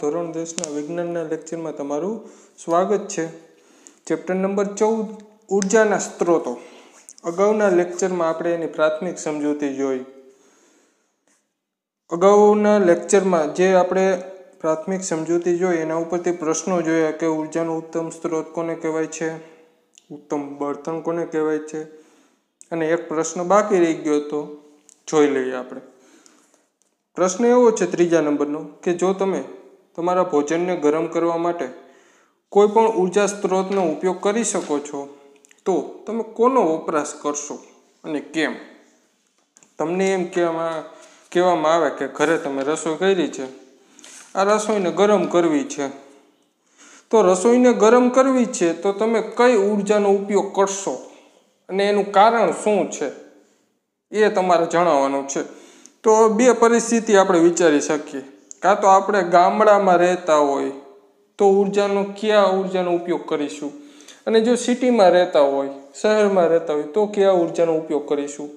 ધોરણ દસના વિજ્ઞાનના લેક્ચરમાં તમારું સ્વાગત છે ચેપ્ટર નંબર ચૌદ ઉર્જાના સ્ત્રોતો અગાઉના લેક્ચરમાં આપણે એની પ્રાથમિક સમજૂતી જોઈ અગાઉના લેક્ચરમાં જે આપણે પ્રાથમિક સમજૂતી જોઈ એના ઉપરથી પ્રશ્નો જોયા કે ઉર્જાનો ઉત્તમ સ્ત્રોત કોને કહેવાય છે ઉત્તમ બળતણ કોને કહેવાય છે અને એક પ્રશ્ન બાકી રહી ગયો તો જોઈ લઈએ આપણે પ્રશ્ન એવો છે ત્રીજા નંબરનો કે જો તમે તમારા ભોજનને ગરમ કરવા માટે કોઈપણ ઉર્જા સ્ત્રોતનો ઉપયોગ કરી શકો છો તો તમે કોનો વપરાશ કરશો અને કેમ તમને એમ કહેવામાં કહેવામાં આવે કે ઘરે તમે રસોઈ કરી છે આ રસોઈને ગરમ કરવી છે તો રસોઈને ગરમ કરવી છે તો તમે કઈ ઉર્જાનો ઉપયોગ કરશો અને એનું કારણ શું છે એ તમારે જણાવવાનું છે તો બે પરિસ્થિતિ આપણે વિચારી શકીએ કાં તો આપણે ગામડામાં રહેતા હોય તો ઉર્જાનો કયા ઉર્જાનો ઉપયોગ કરીશું અને જો સિટીમાં રહેતા હોય શહેરમાં રહેતા હોય તો કયા ઉર્જાનો ઉપયોગ કરીશું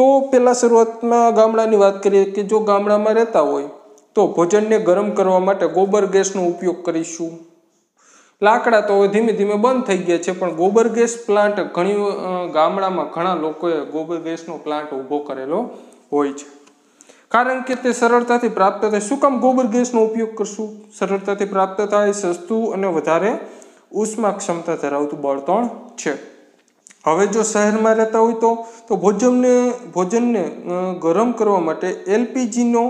તો પહેલાં શરૂઆતમાં ગામડાની વાત કરીએ કે જો ગામડામાં રહેતા હોય તો ભોજનને ગરમ કરવા માટે ગોબર ગેસનો ઉપયોગ કરીશું લાકડા તો હવે ધીમે ધીમે બંધ થઈ ગયા છે પણ ગોબર ગેસ પ્લાન્ટ ઘણી ગામડામાં ઘણા લોકોએ ગોબર ગેસનો પ્લાન્ટ ઊભો કરેલો હોય છે કારણ કે તે સરળતાથી પ્રાપ્ત થાય શું કામ ગોબર ગેસનો ઉપયોગ કરશું સરળતાથી પ્રાપ્ત થાય સસ્તું અને વધારે ઉષ્મા ક્ષમતા ધરાવતું બળતણ છે હવે જો શહેરમાં રહેતા હોય તો તો ભોજનને ભોજનને ગરમ કરવા માટે એલપીજીનો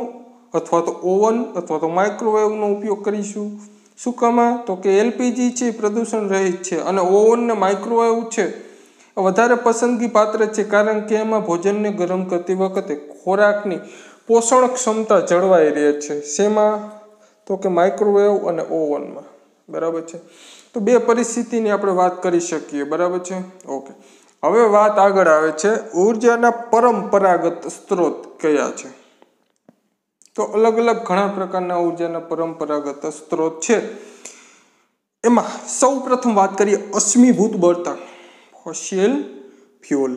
અથવા તો ઓવન અથવા તો માઇક્રોવેવનો ઉપયોગ કરીશું શું કામાં તો કે એલપીજી છે પ્રદૂષણ રહિત છે અને ઓવન ને માઇક્રોવેવ છે વધારે પસંદગી પાત્ર છે કારણ કે એમાં ભોજનને ગરમ કરતી વખતે ખોરાકની પોષણ ક્ષમતા જળવાઈ રહે છે શેમાં તો કે માઇક્રોવેવ અને ઓવનમાં બરાબર છે તો બે પરિસ્થિતિની આપણે વાત કરી શકીએ બરાબર છે ઓકે હવે વાત આગળ આવે છે ઉર્જાના પરંપરાગત સ્ત્રોત કયા છે તો અલગ અલગ ઘણા પ્રકારના ઉર્જાના પરંપરાગત સ્ત્રોત છે એમાં સૌ પ્રથમ વાત કરીએ અશ્મીભૂત બળતણ ફોશિયલ ફ્યુઅલ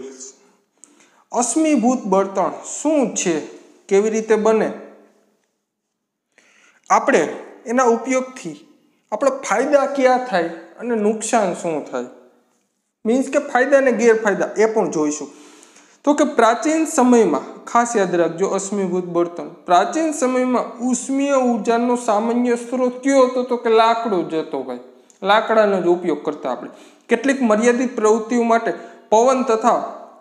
અશ્મીભૂત બળતણ શું છે કેવી રીતે બને આપણે એના ઉપયોગથી આપણે ફાયદા ક્યાં થાય અને નુકસાન શું થાય મીન્સ કે ફાયદા અને ગેરફાયદા એ પણ જોઈશું તો કે પ્રાચીન સમયમાં ખાસ યાદ રાખજો અશ્મિભૂત બળતણ પ્રાચીન સમયમાં ઉષ્મીય ઉર્જાનો સામાન્ય સ્ત્રોત કયો હતો તો કે લાકડો જ હતો ભાઈ લાકડાનો જ ઉપયોગ કરતા આપણે કેટલીક મર્યાદિત પ્રવૃત્તિઓ માટે પવન તથા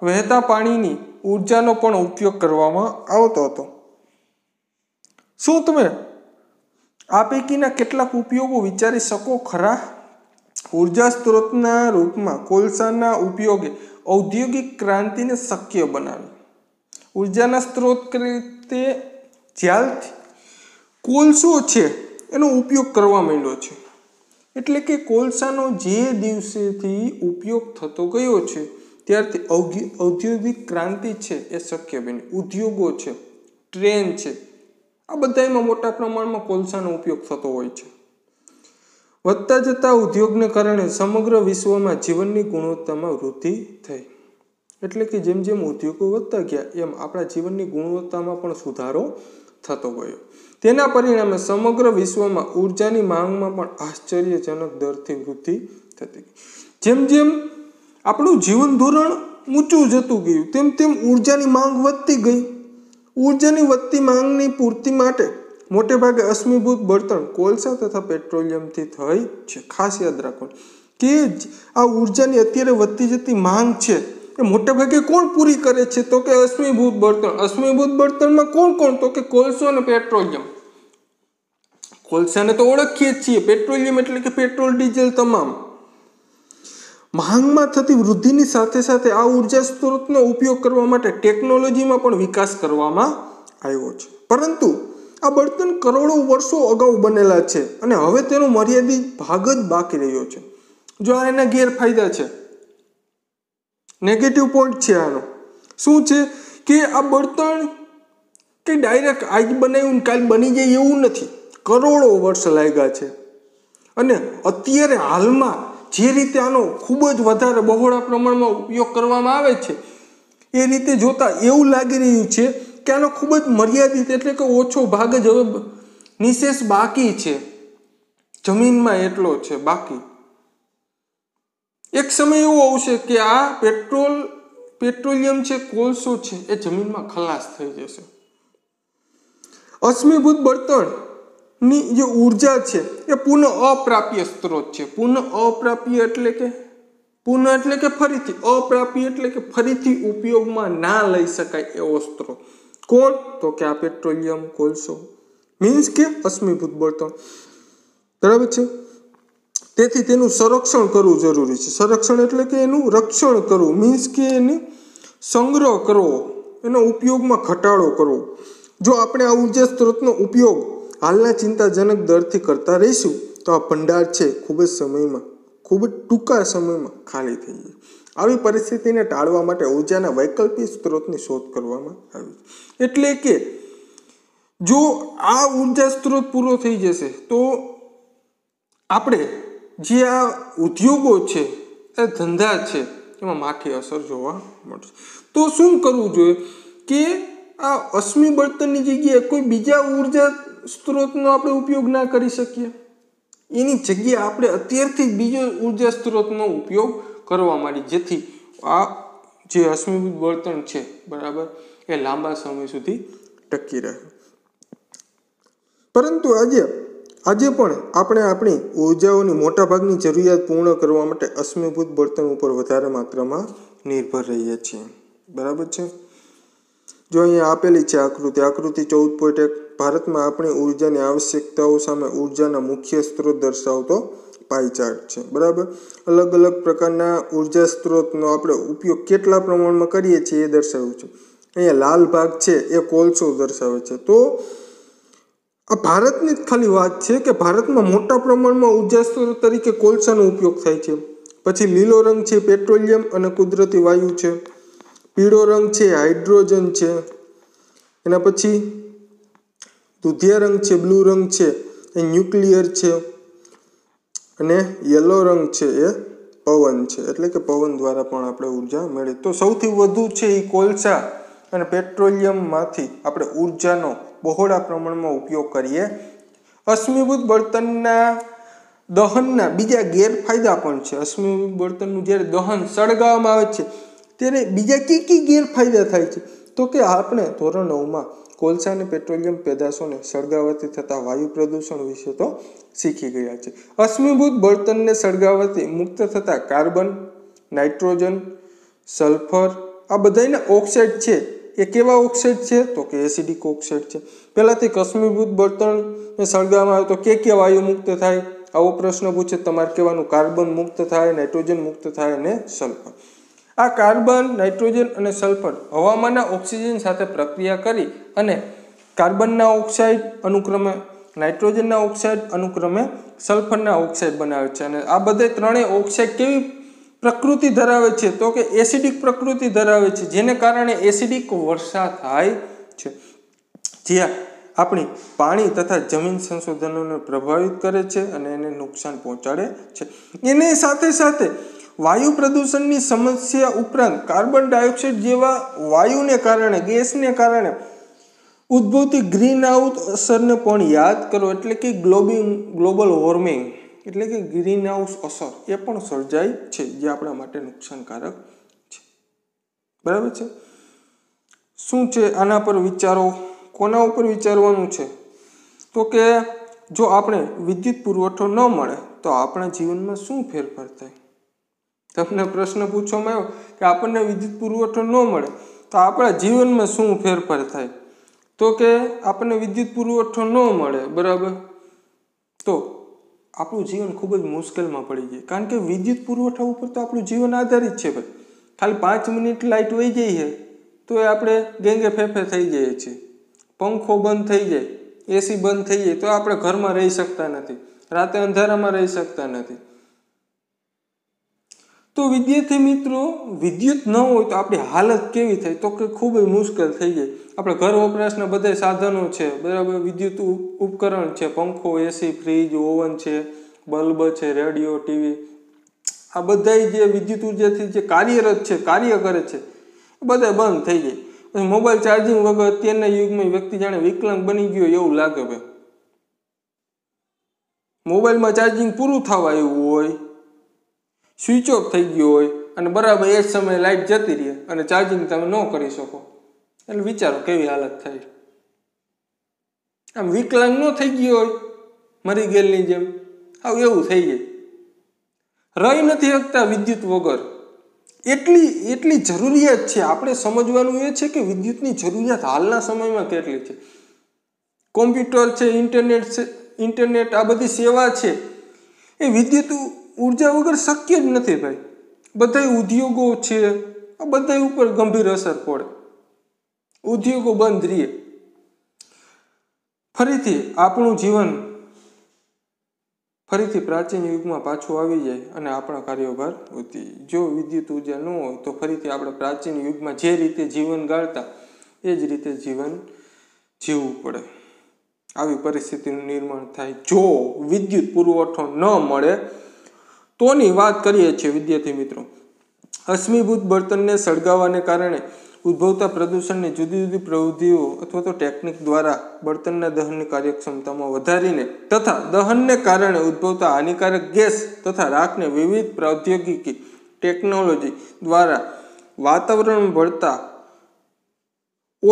વહેતા પાણીની ઊર્જાનો પણ ઉપયોગ કરવામાં આવતો હતો શું તમે આ પૈકીના કેટલાક ઉપયોગો વિચારી શકો ખરા ઉર્જા સ્ત્રોતના રૂપમાં કોલસાના ઉપયોગે ઔદ્યોગિક ક્રાંતિને શક્ય બનાવી ઉર્જાના સ્ત્રોત રીતે જ્યારથી કોલસો છે એનો ઉપયોગ કરવા માંડ્યો છે એટલે કે કોલસાનો જે દિવસેથી ઉપયોગ થતો ગયો છે ત્યારથી ઔદ્યોગિક ક્રાંતિ છે એ શક્ય બની ઉદ્યોગો છે ટ્રેન છે આ બધામાં મોટા પ્રમાણમાં કોલસાનો ઉપયોગ થતો હોય છે વધતા જતા ઉદ્યોગને કારણે સમગ્ર વિશ્વમાં જીવનની ગુણવત્તામાં વૃદ્ધિ થઈ એટલે કે જેમ જેમ ઉદ્યોગો વધતા ગયા એમ આપણા જીવનની ગુણવત્તામાં પણ સુધારો થતો ગયો તેના પરિણામે સમગ્ર વિશ્વમાં ઉર્જાની માંગમાં પણ આશ્ચર્યજનક દરથી વૃદ્ધિ થતી જેમ જેમ આપણું જીવન ધોરણ ઊંચું જતું ગયું તેમ તેમ ઉર્જાની માંગ વધતી ગઈ ઉર્જાની વધતી માંગની પૂર્તિ માટે મોટે ભાગે અશ્મિભૂત બળતણ કોલસા તથા પેટ્રોલિયમથી થઈ છે ખાસ યાદ રાખો કે આ ઉર્જાની અત્યારે વધતી જતી માંગ છે એ મોટે ભાગે કોણ પૂરી કરે છે તો કે અશ્મિભૂત બળતણ અશ્મિભૂત બળતણમાં કોણ કોણ તો કે કોલસો અને પેટ્રોલિયમ કોલસાને તો ઓળખીએ જ છીએ પેટ્રોલિયમ એટલે કે પેટ્રોલ ડીઝલ તમામ માંગમાં થતી વૃદ્ધિની સાથે સાથે આ ઉર્જા સ્ત્રોતનો ઉપયોગ કરવા માટે ટેકનોલોજીમાં પણ વિકાસ કરવામાં આવ્યો છે પરંતુ આ બળતણ કરોડો વર્ષો અગાઉ બનેલા છે અને હવે તેનો મર્યાદિત ભાગ જ બાકી રહ્યો છે જો આ એના ગેરફાયદા છે નેગેટિવ પોઈન્ટ છે આનો શું છે કે આ બળતણ કે ડાયરેક્ટ આજ બનાવ્યું કાલ બની જાય એવું નથી કરોડો વર્ષ લાગ્યા છે અને અત્યારે હાલમાં જે રીતે આનો ખૂબ જ વધારે બહોળા પ્રમાણમાં ઉપયોગ કરવામાં આવે છે એ રીતે જોતાં એવું લાગી રહ્યું છે કે આનો ખૂબ જ મર્યાદિત એટલે કે ઓછો ભાગ જ હવે નિશેષ બાકી છે જમીનમાં એટલો છે બાકી એક સમય એવો આવશે કે આ પેટ્રોલ પેટ્રોલિયમ છે કોલસો છે એ જમીનમાં ખલાસ થઈ જશે અશ્મિભૂત બળતણ ની જે ઉર્જા છે એ પુનઃ અપ્રાપ્ય સ્ત્રોત છે પુનઃ અપ્રાપ્ય એટલે કે પુન એટલે કે ફરીથી અપ્રાપ્ય એટલે કે ફરીથી ઉપયોગમાં ના લઈ શકાય એવો સ્ત્રોત કોલ તો કે આ પેટ્રોલિયમ કોલસો મીન્સ કે અશ્મિભૂત બળતણ બરાબર છે તેથી તેનું સંરક્ષણ કરવું જરૂરી છે સંરક્ષણ એટલે કે એનું રક્ષણ કરવું મીન્સ કે એને સંગ્રહ કરવો એનો ઉપયોગમાં ઘટાડો કરવો જો આપણે આ ઉર્જા સ્ત્રોતનો ઉપયોગ હાલના ચિંતાજનક દરથી કરતા રહીશું તો આ ભંડાર છે ખૂબ જ સમયમાં ખૂબ જ ટૂંકા સમયમાં ખાલી થઈ જાય આવી પરિસ્થિતિને ટાળવા માટે ઉર્જાના વૈકલ્પિક સ્ત્રોતની શોધ કરવામાં આવી એટલે કે જો આ ઉર્જા સ્ત્રોત પૂરો થઈ જશે તો આપણે જે આ ઉદ્યોગો છે એ ધંધા છે એમાં માઠી અસર જોવા મળશે તો શું કરવું જોઈએ કે આ અશ્મિ બળતણની જગ્યાએ કોઈ બીજા ઉર્જા સ્ત્રોતનો આપણે ઉપયોગ ના કરી શકીએ એની જગ્યાએ આપણે અત્યારથી બીજો ઉર્જા સ્ત્રોતનો ઉપયોગ કરવા માંડી જેથી આ જે અશ્મિભૂત બળતણ છે બરાબર એ લાંબા સમય સુધી ટકી રહે પરંતુ આજે આજે પણ આપણે આપણી ઉર્જાઓની મોટાભાગની જરૂરિયાત પૂર્ણ કરવા માટે અશ્મિભૂત બળતણ ઉપર વધારે માત્રામાં નિર્ભર રહીએ છીએ બરાબર છે જો અહીંયા આપેલી છે આકૃતિ આકૃતિ ચૌદ પોઈન્ટ એક ભારતમાં આપણી ઉર્જાની આવશ્યકતાઓ સામે ઉર્જાના મુખ્ય સ્ત્રોત દર્શાવતો પાઈ ચાર્ટ છે બરાબર અલગ અલગ પ્રકારના ઉર્જા સ્ત્રોતનો આપણે ઉપયોગ કેટલા પ્રમાણમાં કરીએ છીએ એ દર્શાવ્યું છે અહીંયા લાલ ભાગ છે એ કોલસો દર્શાવે છે તો આ ભારતની જ ખાલી વાત છે કે ભારતમાં મોટા પ્રમાણમાં ઉર્જા સ્ત્રોત તરીકે કોલસાનો ઉપયોગ થાય છે પછી લીલો રંગ છે પેટ્રોલિયમ અને કુદરતી વાયુ છે પીળો રંગ છે હાઇડ્રોજન છે એના પછી દૂધિયા રંગ છે બ્લુ રંગ છે એ ન્યુક્લિયર છે અને યલો રંગ છે એ પવન છે એટલે કે પવન દ્વારા પણ આપણે ઉર્જા મળે તો સૌથી વધુ છે એ કોલસા અને પેટ્રોલિયમમાંથી આપણે ઉર્જાનો બહોળા પ્રમાણમાં ઉપયોગ કરીએ અશ્મિભૂત બળતણના દહનના બીજા ગેરફાયદા પણ છે અશ્મિભૂત બળતણનું જ્યારે દહન સળગાવવામાં આવે છે ત્યારે બીજા કઈ કઈ ગેરફાયદા થાય છે તો કે આપણે ધોરણ નવમાં કોલસા અને પેટ્રોલિયમ પેદાશોને સળગાવવાથી થતા વાયુ પ્રદૂષણ વિશે તો શીખી ગયા છે અશ્મિભૂત બળતણને સળગાવવાથી મુક્ત થતા કાર્બન નાઇટ્રોજન સલ્ફર આ બધાના ઓક્સાઇડ છે એ કેવા ઓક્સાઇડ છે તો કે એસિડિક ઓક્સાઇડ છે પહેલાંથી કશ્મીભૂત બળતણને સળગાવવામાં આવે તો કે કે વાયુ મુક્ત થાય આવો પ્રશ્ન પૂછે તમારે કહેવાનું કાર્બન મુક્ત થાય નાઇટ્રોજન મુક્ત થાય અને સલ્ફર આ કાર્બન નાઇટ્રોજન અને સલ્ફર હવામાંના ઓક્સિજન સાથે પ્રક્રિયા કરી અને કાર્બનના ઓક્સાઇડ અનુક્રમે નાઇટ્રોજનના ઓક્સાઇડ અનુક્રમે સલ્ફરના ઓક્સાઇડ બનાવે છે અને આ બધે ત્રણેય ઓક્સાઇડ કેવી પ્રકૃતિ ધરાવે છે તો કે એસિડિક પ્રકૃતિ ધરાવે છે જેને કારણે એસિડિક વર્ષા થાય છે જ્યાં આપણી પાણી તથા જમીન સંશોધનોને પ્રભાવિત કરે છે અને એને નુકસાન પહોંચાડે છે એની સાથે સાથે વાયુ પ્રદૂષણની સમસ્યા ઉપરાંત કાર્બન ડાયોક્સાઇડ જેવા વાયુને કારણે ગેસને કારણે ઉદ્ભવતી ગ્રીન હાઉસ અસરને પણ યાદ કરો એટલે કે ગ્લોબિંગ ગ્લોબલ વોર્મિંગ એટલે કે ગ્રીન હાઉસ અસર એ પણ સર્જાય છે જે આપણા માટે નુકસાનકારક છે બરાબર છે શું છે આના પર વિચારો કોના ઉપર વિચારવાનું છે તો કે જો આપણે વિદ્યુત પુરવઠો ન મળે તો આપણા જીવનમાં શું ફેરફાર થાય તમને પ્રશ્ન પૂછવામાં આવ્યો કે આપણને વિદ્યુત પુરવઠો ન મળે તો આપણા જીવનમાં શું ફેરફાર થાય તો કે આપણને વિદ્યુત પુરવઠો ન મળે બરાબર તો આપણું જીવન ખૂબ જ મુશ્કેલમાં પડી જાય કારણ કે વિદ્યુત પુરવઠા ઉપર તો આપણું જીવન આધારિત છે ભાઈ ખાલી પાંચ મિનિટ લાઇટ વહી જઈ છે તો એ આપણે ગેંગે ફેફે થઈ જઈએ છીએ પંખો બંધ થઈ જાય એસી બંધ થઈ જાય તો આપણે ઘરમાં રહી શકતા નથી રાતે અંધારામાં રહી શકતા નથી તો વિદ્યાર્થી મિત્રો વિદ્યુત ન હોય તો આપણી હાલત કેવી થાય તો કે ખૂબ જ મુશ્કેલ થઈ જાય આપણે ઘર વપરાશના બધા સાધનો છે બરાબર વિદ્યુત ઉપકરણ છે પંખો એસી ફ્રીજ ઓવન છે બલ્બ છે રેડિયો ટીવી આ બધા જે વિદ્યુત ઉર્જાથી જે કાર્યરત છે કાર્ય કરે છે બધા બંધ થઈ જાય પછી મોબાઈલ ચાર્જિંગ વગર અત્યારના યુગમાં વ્યક્તિ જાણે વિકલાંગ બની ગયો એવું લાગે ભાઈ મોબાઈલમાં ચાર્જિંગ પૂરું થવા એવું હોય સ્વિચ ઓફ થઈ ગયું હોય અને બરાબર એ જ સમયે લાઇટ જતી રહે અને ચાર્જિંગ તમે ન કરી શકો એટલે વિચારો કેવી હાલત થાય આમ વિકલાંગ ન થઈ ગયો હોય મરી ગયેલની જેમ આવું એવું થઈ જાય રહી નથી શકતા વિદ્યુત વગર એટલી એટલી જરૂરિયાત છે આપણે સમજવાનું એ છે કે વિદ્યુતની જરૂરિયાત હાલના સમયમાં કેટલી છે કોમ્પ્યુટર છે ઇન્ટરનેટ છે ઇન્ટરનેટ આ બધી સેવા છે એ વિદ્યુત ઉર્જા વગર શક્ય જ નથી ભાઈ બધા ઉદ્યોગો છે આ બધા ઉપર ગંભીર અસર પડે ઉદ્યોગો બંધ રહીએ ફરીથી આપણું જીવન ફરીથી પ્રાચીન યુગમાં પાછું આવી જાય અને આપણા કાર્યોભાર વધી જો વિદ્યુત ઉર્જા ન હોય તો ફરીથી આપણે પ્રાચીન યુગમાં જે રીતે જીવન ગાળતા એ જ રીતે જીવન જીવવું પડે આવી પરિસ્થિતિનું નિર્માણ થાય જો વિદ્યુત પુરવઠો ન મળે તોની વાત કરીએ છીએ વિદ્યાર્થી મિત્રો અશ્મિભૂત બળતણને સળગાવવાને કારણે ઉદ્ભવતા પ્રદૂષણની જુદી જુદી પ્રવૃત્તિઓ અથવા તો ટેકનિક દ્વારા બળતણના દહનની કાર્યક્ષમતામાં વધારીને તથા દહનને કારણે ઉદ્ભવતા હાનિકારક ગેસ તથા રાખને વિવિધ પ્રૌદ્યોગિકી ટેકનોલોજી દ્વારા વાતાવરણ ભળતા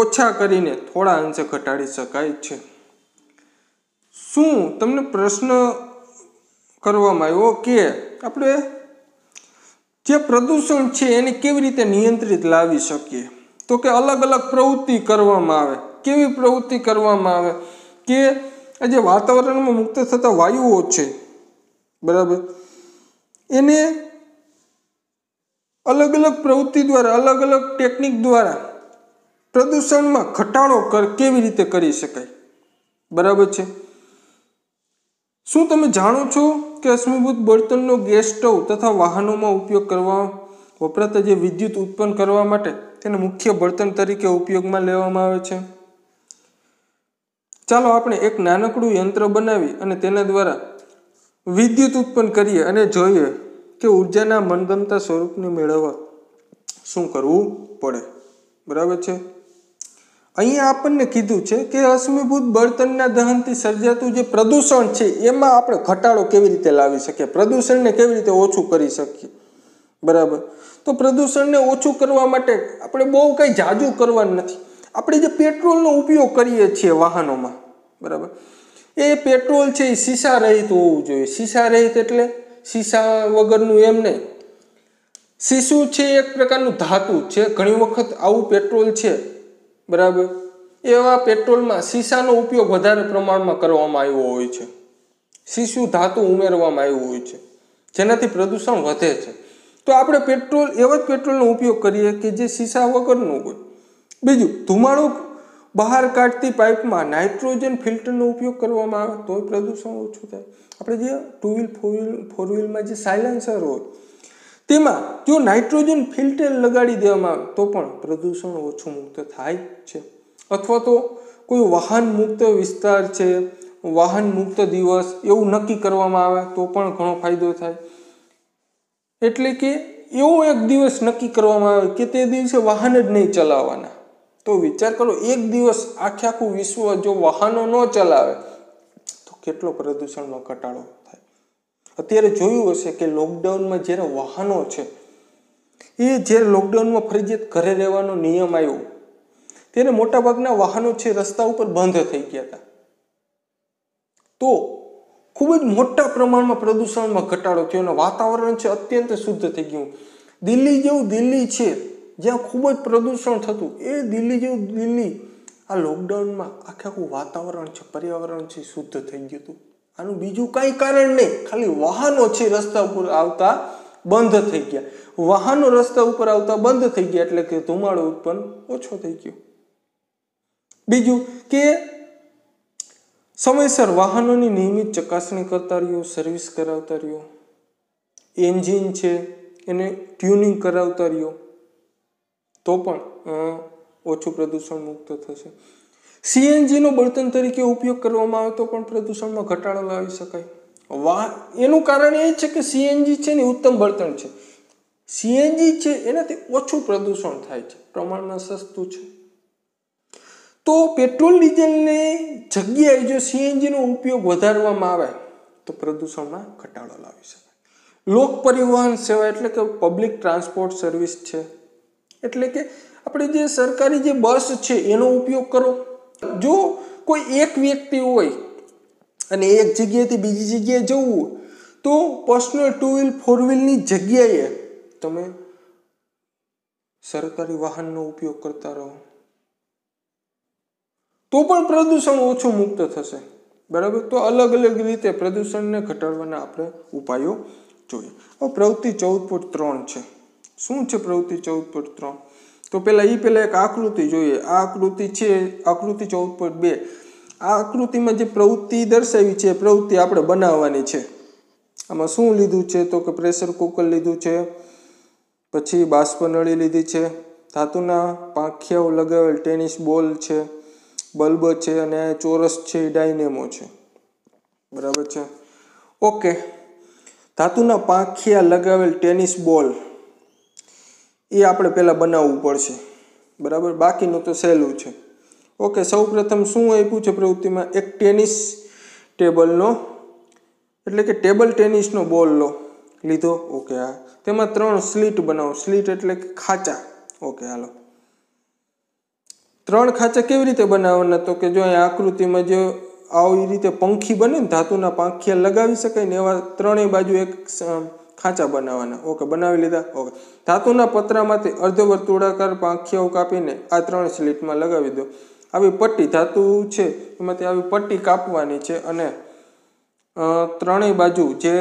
ઓછા કરીને થોડા અંશે ઘટાડી શકાય છે શું તમને પ્રશ્ન કરવામાં આવ્યો કે આપણે જે પ્રદૂષણ છે એને કેવી રીતે નિયંત્રિત લાવી શકીએ તો કે અલગ અલગ પ્રવૃત્તિ કરવામાં આવે કેવી પ્રવૃત્તિ કરવામાં આવે કે જે વાતાવરણમાં મુક્ત થતા વાયુઓ છે બરાબર એને અલગ અલગ પ્રવૃત્તિ દ્વારા અલગ અલગ ટેકનિક દ્વારા પ્રદૂષણમાં ઘટાડો કર કેવી રીતે કરી શકાય બરાબર છે શું તમે જાણો છો કે અશ્મિભૂત બળતણનો ગેસ સ્ટવ તથા વાહનોમાં ઉપયોગ કરવા વપરાતા જે વિદ્યુત ઉત્પન્ન કરવા માટે તેને મુખ્ય બળતણ તરીકે ઉપયોગમાં લેવામાં આવે છે ચાલો આપણે એક નાનકડું યંત્ર બનાવી અને તેના દ્વારા વિદ્યુત ઉત્પન્ન કરીએ અને જોઈએ કે ઉર્જાના મનગમતા સ્વરૂપને મેળવવા શું કરવું પડે બરાબર છે અહીંયા આપણને કીધું છે કે અશ્મિભૂત બળતણના દહનથી સર્જાતું જે પ્રદૂષણ છે એમાં આપણે ઘટાડો કેવી રીતે લાવી શકીએ પ્રદૂષણને કેવી રીતે ઓછું કરી શકીએ બરાબર તો પ્રદૂષણને ઓછું કરવા માટે આપણે બહુ કંઈ જાજુ કરવાનું નથી આપણે જે પેટ્રોલનો ઉપયોગ કરીએ છીએ વાહનોમાં બરાબર એ પેટ્રોલ છે એ સીસા રહિત હોવું જોઈએ સીસા રહિત એટલે સીસા વગરનું એમ નહીં શીશું છે એક પ્રકારનું ધાતુ છે ઘણી વખત આવું પેટ્રોલ છે બરાબર એવા પેટ્રોલમાં શીશાનો ઉપયોગ વધારે પ્રમાણમાં કરવામાં આવ્યો હોય છે સીસું ધાતુ ઉમેરવામાં આવ્યું હોય છે જેનાથી પ્રદૂષણ વધે છે તો આપણે પેટ્રોલ એવા જ પેટ્રોલનો ઉપયોગ કરીએ કે જે સીસા વગરનું હોય બીજું ધુમાડો બહાર કાઢતી પાઇપમાં નાઇટ્રોજન ફિલ્ટરનો ઉપયોગ કરવામાં આવે તો પ્રદૂષણ ઓછું થાય આપણે જે ટુ વ્હીલ ફોર વ્હીલ ફોર વ્હીલમાં જે સાયલેન્સર હોય તેમાં જો નાઇટ્રોજન ફિલ્ટર લગાડી દેવામાં આવે તો પણ પ્રદૂષણ ઓછું મુક્ત થાય છે અથવા તો કોઈ વાહન મુક્ત વિસ્તાર છે વાહન મુક્ત દિવસ એવું નક્કી કરવામાં આવે તો પણ ઘણો ફાયદો થાય એટલે કે એવો એક દિવસ નક્કી કરવામાં આવે કે તે દિવસે વાહન જ નહીં ચલાવવાના તો વિચાર કરો એક દિવસ આખે આખું વિશ્વ જો વાહનો ન ચલાવે તો કેટલો પ્રદૂષણનો ઘટાડો અત્યારે જોયું હશે કે લોકડાઉનમાં જ્યારે વાહનો છે એ જ્યારે લોકડાઉનમાં ફરજિયાત ઘરે રહેવાનો નિયમ આવ્યો ત્યારે મોટાભાગના વાહનો છે રસ્તા ઉપર બંધ થઈ ગયા હતા તો ખૂબ જ મોટા પ્રમાણમાં પ્રદૂષણમાં ઘટાડો થયો અને વાતાવરણ છે અત્યંત શુદ્ધ થઈ ગયું દિલ્હી જેવું દિલ્હી છે જ્યાં ખૂબ જ પ્રદૂષણ થતું એ દિલ્હી જેવું દિલ્હી આ લોકડાઉનમાં આખે આખું વાતાવરણ છે પર્યાવરણ છે શુદ્ધ થઈ ગયું હતું આનું બીજું કાંઈ કારણ નહીં ખાલી વાહનો છે રસ્તા ઉપર આવતા બંધ થઈ ગયા વાહનો રસ્તા ઉપર આવતા બંધ થઈ ગયા એટલે કે ધુમાડો ઉત્પન્ન ઓછો થઈ ગયો બીજું કે સમયસર વાહનોની નિયમિત ચકાસણી કરતા રહ્યો સર્વિસ કરાવતા રહ્યો એન્જિન છે એને ટ્યુનિંગ કરાવતા રહ્યો તો પણ ઓછું પ્રદૂષણ મુક્ત થશે સીએનજીનો બળતણ તરીકે ઉપયોગ કરવામાં આવે તો પણ પ્રદૂષણમાં ઘટાડો લાવી શકાય વા એનું કારણ એ છે કે સીએનજી છે ને ઉત્તમ બળતણ છે સીએનજી છે એનાથી ઓછું પ્રદૂષણ થાય છે પ્રમાણમાં સસ્તું છે તો પેટ્રોલ ડીઝલની જગ્યાએ જો સીએનજીનો ઉપયોગ વધારવામાં આવે તો પ્રદૂષણમાં ઘટાડો લાવી શકાય લોક પરિવહન સેવા એટલે કે પબ્લિક ટ્રાન્સપોર્ટ સર્વિસ છે એટલે કે આપણે જે સરકારી જે બસ છે એનો ઉપયોગ કરો જો કોઈ એક વ્યક્તિ હોય અને એક જગ્યાએથી બીજી જગ્યાએ જવું તો પર્સનલ ટુ વ્હીલ ફોર વ્હીલની જગ્યાએ તમે સરકારી વાહનનો ઉપયોગ કરતા રહો તો પણ પ્રદૂષણ ઓછું મુક્ત થશે બરાબર તો અલગ અલગ રીતે પ્રદૂષણને ઘટાડવાના આપણે ઉપાયો જોઈએ હવે પ્રવૃત્તિ ચૌદ પોઈન્ટ ત્રણ છે શું છે પ્રવૃત્તિ ચૌદ પોઈન્ટ ત્રણ તો પહેલાં એ પહેલાં એક આકૃતિ જોઈએ આ આકૃતિ છે આકૃતિ ચૌદ પોઈન્ટ બે આ આકૃતિમાં જે પ્રવૃત્તિ દર્શાવી છે પ્રવૃત્તિ આપણે બનાવવાની છે આમાં શું લીધું છે તો કે પ્રેશર કુકર લીધું છે પછી બાષ્પનળી લીધી છે ધાતુના પાંખિયાઓ લગાવેલ ટેનિસ બોલ છે બલ્બ છે અને ચોરસ છે ડાયનેમો છે બરાબર છે ઓકે ધાતુના પાંખિયા લગાવેલ ટેનિસ બોલ એ આપણે પહેલાં બનાવવું પડશે બરાબર બાકીનું તો સહેલું છે ઓકે સૌપ્રથમ શું આપ્યું છે પ્રવૃત્તિમાં એક ટેનિસ ટેબલનો એટલે કે ટેબલ ટેનિસનો બોલ લો લીધો ઓકે હા તેમાં ત્રણ સ્લીટ બનાવો સ્લીટ એટલે કે ખાચા ઓકે હાલો ત્રણ ખાચા કેવી રીતે બનાવવાના તો કે જો અહીંયા આકૃતિમાં જો આવી રીતે પંખી બને ને ધાતુના પાંખિયા લગાવી શકાય ને એવા ત્રણેય બાજુ એક ખાંચા બનાવવાના ઓકે બનાવી લીધા ઓકે ધાતુના પતરામાંથી અર્ધ વર્તુળાકાર પાંખીઓ કાપીને આ ત્રણ સ્લીટમાં લગાવી દો આવી પટ્ટી ધાતુ છે એમાંથી આવી પટ્ટી કાપવાની છે અને ત્રણેય બાજુ જે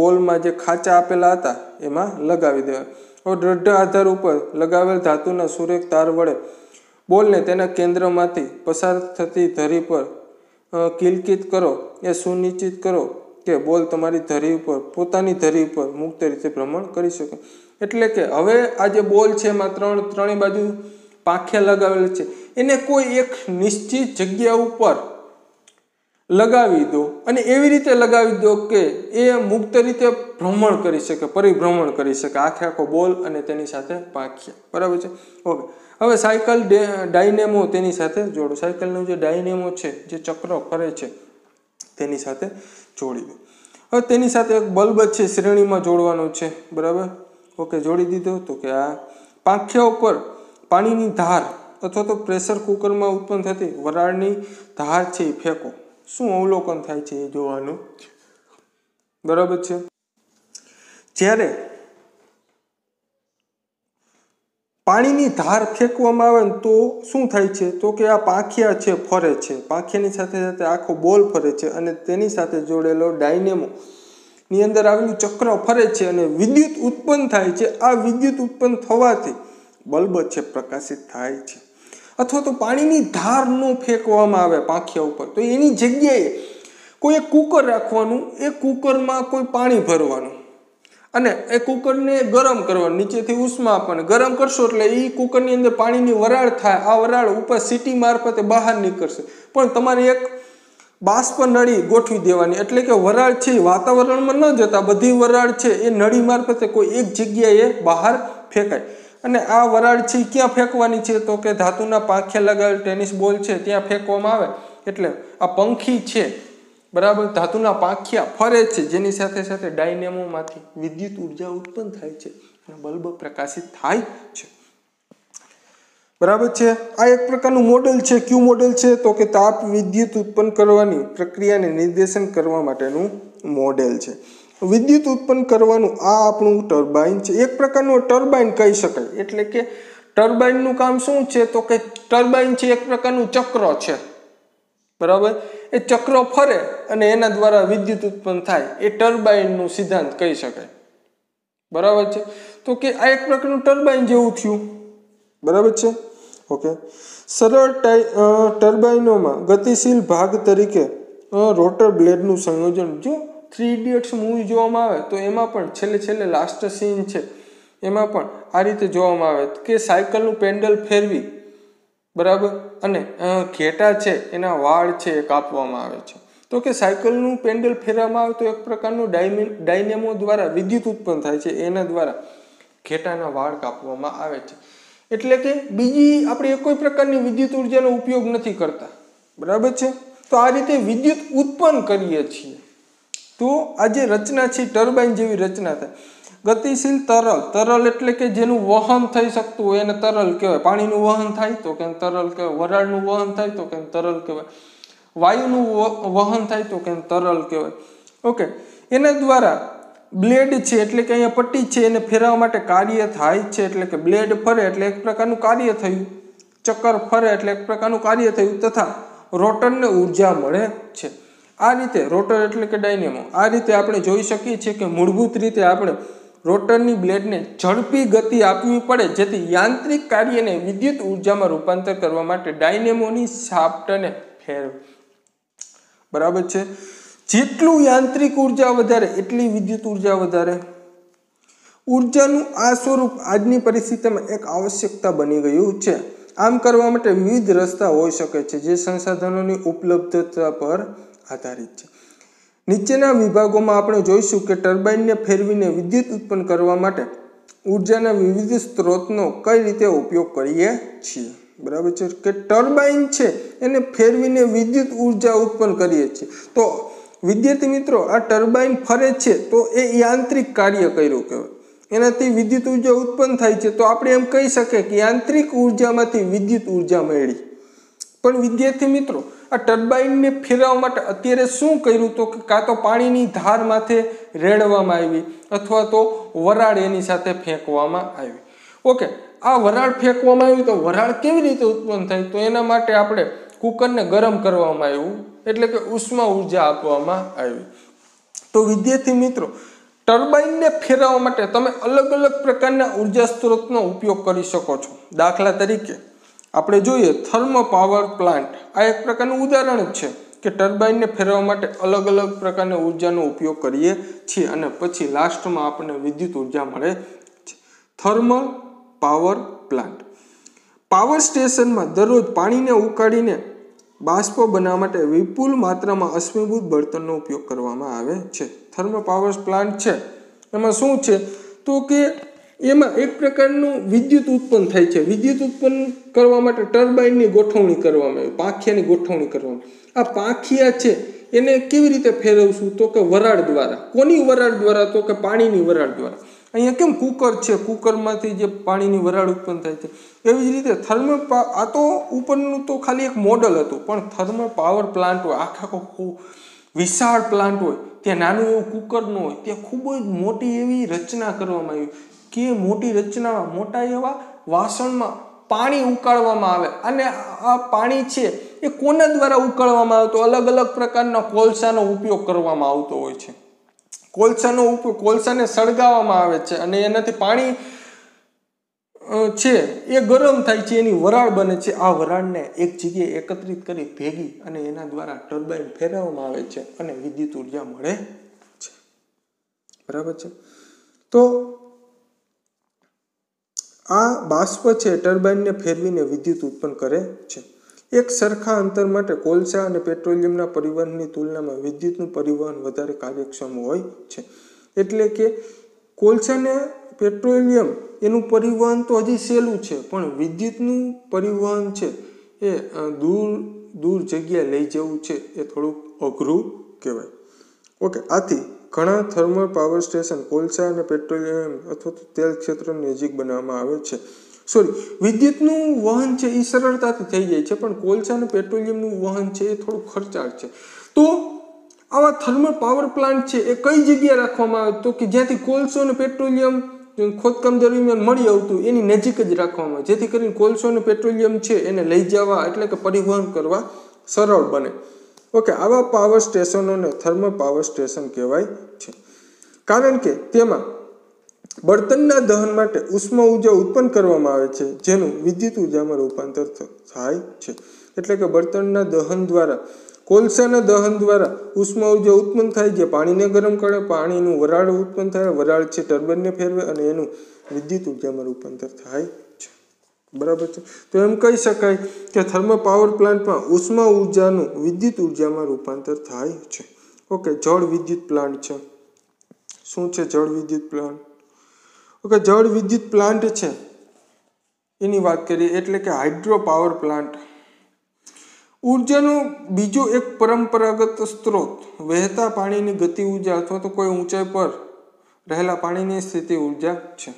બોલમાં જે ખાંચા આપેલા હતા એમાં લગાવી દેવા હવે દ્રઢ આધાર ઉપર લગાવેલ ધાતુના સુરેખ તાર વડે બોલને તેના કેન્દ્રમાંથી પસાર થતી ધરી પર કિલકિત કરો એ સુનિશ્ચિત કરો કે બોલ તમારી ધરી ઉપર પોતાની ધરી ઉપર મુક્ત રીતે ભ્રમણ કરી શકે એટલે કે હવે આ જે બોલ છે એમાં ત્રણ ત્રણેય બાજુ પાંખે લગાવેલ છે એને કોઈ એક નિશ્ચિત જગ્યા ઉપર લગાવી દો અને એવી રીતે લગાવી દો કે એ મુક્ત રીતે ભ્રમણ કરી શકે પરિભ્રમણ કરી શકે આખે આખો બોલ અને તેની સાથે પાંખિયા બરાબર છે ઓકે હવે સાયકલ ડાયનેમો તેની સાથે જોડો સાયકલનું જે ડાયનેમો છે જે ચક્ર ફરે છે તેની સાથે જોડી દો હવે તેની સાથે એક બલ્બ છે શ્રેણીમાં જોડવાનો છે બરાબર ઓકે જોડી દીધો તો કે આ પાંખિયા ઉપર પાણીની ધાર અથવા તો પ્રેશર કુકરમાં ઉત્પન્ન થતી વરાળની ધાર છે એ ફેંકો શું અવલોકન થાય છે એ જોવાનું બરાબર છે જ્યારે પાણીની ધાર ફેંકવામાં આવે ને તો શું થાય છે તો કે આ પાંખિયા છે ફરે છે પાંખિયાની સાથે સાથે આખો બોલ ફરે છે અને તેની સાથે જોડેલો ડાયનેમો ની અંદર આવેલું ચક્ર ફરે છે અને વિદ્યુત ઉત્પન્ન થાય છે આ વિદ્યુત ઉત્પન્ન થવાથી બલ્બ છે પ્રકાશિત થાય છે અથવા તો પાણીની ધાર ફેંકવામાં આવે પાંખિયા ઉપર તો એની જગ્યાએ કોઈ કુકર રાખવાનું એ કુકરમાં કોઈ પાણી ભરવાનું અને એ કુકરને ગરમ કરવા નીચેથી ઉષ્મા આપવાની ગરમ કરશો એટલે એ કુકરની અંદર પાણીની વરાળ થાય આ વરાળ ઉપર સીટી મારફતે બહાર નીકળશે પણ તમારે એક બાષ્પ નળી ગોઠવી દેવાની એટલે કે વરાળ છે વાતાવરણમાં ન જતા બધી વરાળ છે એ નળી મારફતે કોઈ એક જગ્યાએ બહાર ફેંકાય અને આ વરાળ છે ક્યાં ફેંકવાની છે તો કે ધાતુના પાંખે લગાવેલ ટેનિસ બોલ છે ત્યાં ફેંકવામાં આવે એટલે આ પંખી છે બરાબર ધાતુના પાંખિયા ફરે છે જેની સાથે સાથે ડાયનેમોમાંથી વિદ્યુત ઉર્જા ઉત્પન્ન થાય છે અને બલ્બ પ્રકાશિત થાય છે બરાબર છે આ એક પ્રકારનું મોડેલ છે ક્યુ મોડેલ છે તો કે તાપ વિદ્યુત ઉત્પન્ન કરવાની પ્રક્રિયાને નિર્દેશન કરવા માટેનું મોડેલ છે વિદ્યુત ઉત્પન્ન કરવાનું આ આપણું ટર્બાઇન છે એક પ્રકારનું ટર્બાઇન કહી શકાય એટલે કે ટર્બાઇનનું કામ શું છે તો કે ટર્બાઇન છે એક પ્રકારનું ચક્ર છે બરાબર એ ચક્રો ફરે અને એના દ્વારા વિદ્યુત ઉત્પન્ન થાય એ ટર્બાઇનનું સિદ્ધાંત કહી શકાય બરાબર છે તો કે આ એક પ્રકારનું ટર્બાઇન જેવું થયું બરાબર છે ઓકે સરળ ટર્બાઇનોમાં ગતિશીલ ભાગ તરીકે રોટર બ્લેડનું સંયોજન જો થ્રી ઇડિયટ્સ મૂવી જોવામાં આવે તો એમાં પણ છેલ્લે છેલ્લે લાસ્ટ સીન છે એમાં પણ આ રીતે જોવામાં આવે કે સાયકલનું પેન્ડલ ફેરવી બરાબર અને ઘેટા છે એના વાળ છે એ કાપવામાં આવે છે તો કે સાયકલનું પેન્ડલ ફેરવામાં આવે તો એક પ્રકારનું ડાયમિ ડાયનેમો દ્વારા વિદ્યુત ઉત્પન્ન થાય છે એના દ્વારા ઘેટાના વાળ કાપવામાં આવે છે એટલે કે બીજી આપણે કોઈ પ્રકારની વિદ્યુત ઉર્જાનો ઉપયોગ નથી કરતા બરાબર છે તો આ રીતે વિદ્યુત ઉત્પન્ન કરીએ છીએ તો આ જે રચના છે ટર્બાઇન જેવી રચના થાય ગતિશીલ તરલ તરલ એટલે કે જેનું વહન થઈ શકતું હોય એને તરલ કહેવાય પાણીનું વહન થાય તો કેમ તરલ કહેવાય વરાળનું વહન થાય તો કેમ તરલ કહેવાય વાયુનું વહન થાય તો કેમ તરલ કહેવાય ઓકે એના દ્વારા બ્લેડ છે એટલે કે અહીંયા પટ્ટી છે એને ફેરવવા માટે કાર્ય થાય છે એટલે કે બ્લેડ ફરે એટલે એક પ્રકારનું કાર્ય થયું ચક્કર ફરે એટલે એક પ્રકારનું કાર્ય થયું તથા રોટરને ઉર્જા મળે છે આ રીતે રોટર એટલે કે ડાયનેમો આ રીતે આપણે જોઈ શકીએ છીએ કે મૂળભૂત રીતે આપણે રોટરની બ્લેડને ઝડપી ગતિ આપવી પડે જેથી યાંત્રિક કાર્યને વિદ્યુત ઉર્જામાં રૂપાંતર કરવા માટે ડાયનેમોની શાફ્ટને ફેર બરાબર છે જેટલું યાંત્રિક ઉર્જા વધારે એટલી વિદ્યુત ઉર્જા વધારે ઉર્જાનું આ સ્વરૂપ આજની પરિસ્થિતિમાં એક આવશ્યકતા બની ગયું છે આમ કરવા માટે વિવિધ રસ્તા હોઈ શકે છે જે સંસાધનોની ઉપલબ્ધતા પર આધારિત છે નીચેના વિભાગોમાં આપણે જોઈશું કે ટર્બાઇનને ફેરવીને વિદ્યુત ઉત્પન્ન કરવા માટે ઉર્જાના વિવિધ સ્ત્રોતનો કઈ રીતે ઉપયોગ કરીએ છીએ બરાબર છે કે ટર્બાઇન છે એને ફેરવીને વિદ્યુત ઉર્જા ઉત્પન્ન કરીએ છીએ તો વિદ્યાર્થી મિત્રો આ ટર્બાઇન ફરે છે તો એ યાંત્રિક કાર્ય કર્યું કહેવાય એનાથી વિદ્યુત ઉર્જા ઉત્પન્ન થાય છે તો આપણે એમ કહી શકીએ કે યાંત્રિક ઉર્જામાંથી વિદ્યુત ઉર્જા મળી પણ વિદ્યાર્થી મિત્રો આ ટર્બાઇનને ફેરવવા માટે અત્યારે શું કર્યું તો કે કાં તો પાણીની ધાર માથે રેડવામાં આવી અથવા તો વરાળ એની સાથે ફેંકવામાં આવી ઓકે આ વરાળ ફેંકવામાં આવી તો વરાળ કેવી રીતે ઉત્પન્ન થાય તો એના માટે આપણે કુકરને ગરમ કરવામાં આવ્યું એટલે કે ઉષ્મા ઉર્જા આપવામાં આવી તો વિદ્યાર્થી મિત્રો ટર્બાઈનને ફેરવવા માટે તમે અલગ અલગ પ્રકારના ઉર્જા સ્ત્રોતનો ઉપયોગ કરી શકો છો દાખલા તરીકે આપણે જોઈએ થર્મો પાવર પ્લાન્ટ આ એક પ્રકારનું ઉદાહરણ જ છે કે ટર્બાઈનને ફેરવવા માટે અલગ અલગ પ્રકારની ઉર્જાનો ઉપયોગ કરીએ છીએ અને પછી લાસ્ટમાં આપણને વિદ્યુત ઉર્જા મળે છે થર્મલ પાવર પ્લાન્ટ પાવર સ્ટેશનમાં દરરોજ પાણીને ઉકાળીને બાષ્પ બનાવવા માટે વિપુલ માત્રામાં અશ્મિભૂત બળતણનો ઉપયોગ કરવામાં આવે છે થર્મલ પાવર પ્લાન્ટ છે એમાં શું છે તો કે એમાં એક પ્રકારનું વિદ્યુત ઉત્પન્ન થાય છે વિદ્યુત ઉત્પન્ન કરવા માટે ટર્બાઇનની ગોઠવણી કરવામાં આવી પાંખિયાની ગોઠવણી કરવામાં આ પાંખિયા છે એને કેવી રીતે ફેરવશું તો કે વરાળ દ્વારા કોની વરાળ દ્વારા તો કે પાણીની વરાળ દ્વારા અહીંયા કેમ કુકર છે કુકરમાંથી જે પાણીની વરાળ ઉત્પન્ન થાય છે એવી જ રીતે થર્મલ આ તો ઉપરનું તો ખાલી એક મોડલ હતું પણ થર્મલ પાવર પ્લાન્ટ હોય આખા વિશાળ પ્લાન્ટ હોય ત્યાં નાનું એવું કુકર ન હોય ત્યાં ખૂબ જ મોટી એવી રચના કરવામાં આવી કે મોટી રચનામાં મોટા એવા વાસણમાં પાણી ઉકાળવામાં આવે અને આ પાણી છે એ કોના દ્વારા ઉકાળવામાં આવે તો અલગ અલગ પ્રકારના કોલસાનો ઉપયોગ કરવામાં આવતો હોય છે કોલસાનો ઉપયોગ કોલસાને સળગાવવામાં આવે છે અને એનાથી પાણી છે એ ગરમ થાય છે એની વરાળ બને છે આ વરાળને એક જગ્યાએ એકત્રિત કરી ભેગી અને એના દ્વારા ટર્બાઇન ફેરવવામાં આવે છે અને વિદ્યુત ઉર્જા મળે છે બરાબર છે તો આ બાષ્પ છે ટર્બાઇનને ફેરવીને વિદ્યુત ઉત્પન્ન કરે છે એક સરખા અંતર માટે કોલસા અને પેટ્રોલિયમના પરિવહનની તુલનામાં વિદ્યુતનું પરિવહન વધારે કાર્યક્ષમ હોય છે એટલે કે કોલસાને પેટ્રોલિયમ એનું પરિવહન તો હજી સહેલું છે પણ વિદ્યુતનું પરિવહન છે એ દૂર દૂર જગ્યાએ લઈ જવું છે એ થોડુંક અઘરું કહેવાય ઓકે આથી ઘણા થર્મલ પાવર સ્ટેશન કોલસા અને પેટ્રોલિયમ અથવા તો તેલ ક્ષેત્રની નજીક બનાવવામાં આવે છે સોરી વિદ્યુતનું વહન છે એ સરળતાથી થઈ જાય છે પણ કોલસા અને પેટ્રોલિયમનું વહન છે એ થોડું ખર્ચાળ છે તો આવા થર્મલ પાવર પ્લાન્ટ છે એ કઈ જગ્યાએ રાખવામાં આવે તો કે જ્યાંથી કોલસો અને પેટ્રોલિયમ ખોદકામ દરમિયાન મળી આવતું એની નજીક જ રાખવામાં આવે જેથી કરીને કોલસો અને પેટ્રોલિયમ છે એને લઈ જવા એટલે કે પરિવહન કરવા સરળ બને ઓકે આવા પાવર સ્ટેશનોને થર્મલ પાવર સ્ટેશન કહેવાય છે કારણ કે તેમાં બળતણના દહન માટે ઉષ્મ ઉર્જા ઉત્પન્ન કરવામાં આવે છે જેનું વિદ્યુત ઉર્જામાં રૂપાંતર થાય છે એટલે કે બળતણના દહન દ્વારા કોલસાના દહન દ્વારા ઉષ્મા ઉર્જા ઉત્પન્ન થાય જે પાણીને ગરમ કરે પાણીનું વરાળ ઉત્પન્ન થાય વરાળ છે ટર્બનને ફેરવે અને એનું વિદ્યુત ઉર્જામાં રૂપાંતર થાય બરાબર છે તો એમ કહી શકાય કે થર્મલ પાવર પ્લાન્ટમાં ઉષ્મા ઉર્જાનું વિદ્યુત ઉર્જામાં રૂપાંતર થાય છે ઓકે જળ વિદ્યુત પ્લાન્ટ છે શું છે જળ વિદ્યુત પ્લાન્ટ ઓકે જળ વિદ્યુત પ્લાન્ટ છે એની વાત કરીએ એટલે કે હાઇડ્રો પાવર પ્લાન્ટ ઉર્જાનું બીજો એક પરંપરાગત સ્ત્રોત વહેતા પાણીની ગતિ ઉર્જા અથવા તો કોઈ ઊંચાઈ પર રહેલા પાણીની સ્થિતિ ઉર્જા છે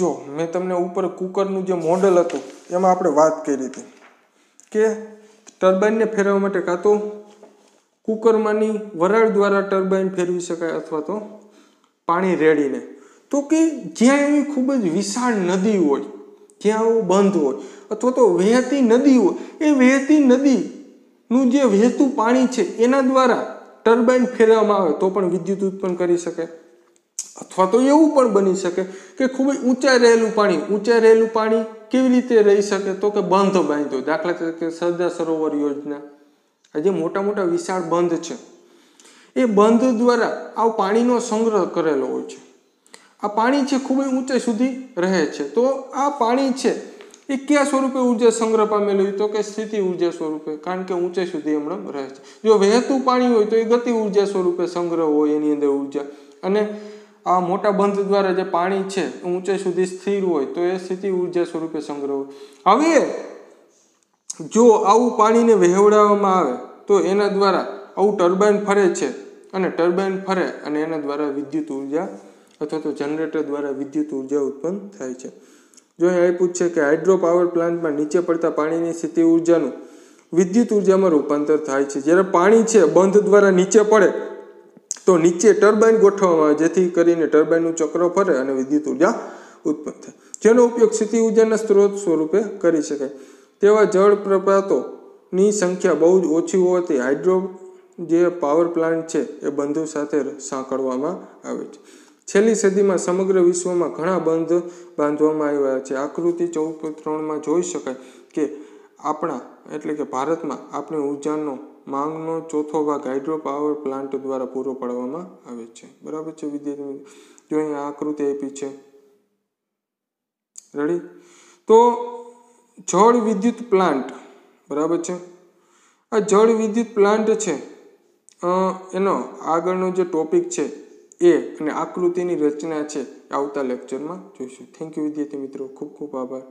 જો મેં તમને ઉપર કુકરનું જે મોડલ હતું એમાં આપણે વાત કરી હતી કે ટર્બાઇનને ફેરવવા માટે કાં તો કુકરમાંની વરાળ દ્વારા ટર્બાઇન ફેરવી શકાય અથવા તો પાણી રેડીને તો કે જ્યાં એવી ખૂબ જ વિશાળ નદી હોય જ્યાં એવું બંધ હોય અથવા તો વહેતી નદી હોય એ વહેતી નદીનું જે વહેતું પાણી છે એના દ્વારા ટર્બાઈન ફેરવવામાં આવે તો પણ વિદ્યુત ઉત્પન્ન કરી શકાય અથવા તો એવું પણ બની શકે કે ખૂબ જ રહેલું પાણી ઊંચે રહેલું પાણી કેવી રીતે રહી શકે તો કે બંધ બાંધ્યો દાખલા તરીકે સરદાર સરોવર યોજના આજે મોટા મોટા વિશાળ બંધ છે એ બંધ દ્વારા આ પાણીનો સંગ્રહ કરેલો હોય છે આ પાણી છે ખૂબ ઊંચે સુધી રહે છે તો આ પાણી છે એ કયા સ્વરૂપે ઉર્જા સંગ્રહ પામેલું હોય તો કે સ્થિતિ ઉર્જા સ્વરૂપે કારણ કે ઊંચે સુધી હમણાં રહે છે જો વહેતું પાણી હોય તો એ ગતિ ઉર્જા સ્વરૂપે સંગ્રહ હોય એની અંદર ઉર્જા અને આ મોટા બંધ દ્વારા જે પાણી છે ઊંચે સુધી સ્થિર હોય તો એ સ્થિતિ ઉર્જા સ્વરૂપે સંગ્રહ હોય હવે જો આવું પાણીને વહેવડાવવામાં આવે તો એના દ્વારા આવું ટર્બાઇન ફરે છે અને ટર્બાઇન ફરે અને એના દ્વારા વિદ્યુત ઉર્જા અથવા તો જનરેટર દ્વારા વિદ્યુત ઉર્જા ઉત્પન્ન થાય છે જો એ આપ્યું છે કે હાઇડ્રો પાવર પ્લાન્ટમાં નીચે પડતા પાણીની સ્થિતિ ઉર્જાનું વિદ્યુત ઉર્જામાં રૂપાંતર થાય છે જ્યારે પાણી છે બંધ દ્વારા નીચે પડે તો નીચે ટર્બાઇન ગોઠવવામાં આવે જેથી કરીને ટર્બાઇનનું ચક્ર ફરે અને વિદ્યુત ઉર્જા ઉત્પન્ન થાય જેનો ઉપયોગ સ્થિતિ ઉર્જાના સ્ત્રોત સ્વરૂપે કરી શકાય તેવા જળપ્રપાતોની સંખ્યા બહુ જ ઓછી હોવાથી હાઇડ્રો જે પાવર પ્લાન્ટ છે એ બંધો સાથે સાંકળવામાં આવે છે છેલ્લી સદીમાં સમગ્ર વિશ્વમાં ઘણા બંધ બાંધવામાં આવ્યા છે આકૃતિ ચૌદ ત્રણમાં જોઈ શકાય કે આપણા એટલે કે ભારતમાં આપણે ઉર્જાનો માંગનો ચોથો ભાગ હાઇડ્રો પાવર પ્લાન્ટ દ્વારા પૂરો પાડવામાં આવે છે બરાબર છે વિદ્યાર્થી મિત્રો જો અહીંયા આકૃતિ આપી છે રેડી તો જળ વિદ્યુત પ્લાન્ટ બરાબર છે આ જળ વિદ્યુત પ્લાન્ટ છે એનો આગળનો જે ટોપિક છે એ અને આકૃતિની રચના છે આવતા લેક્ચરમાં જોઈશું થેન્ક યુ વિદ્યાર્થી મિત્રો ખૂબ ખૂબ આભાર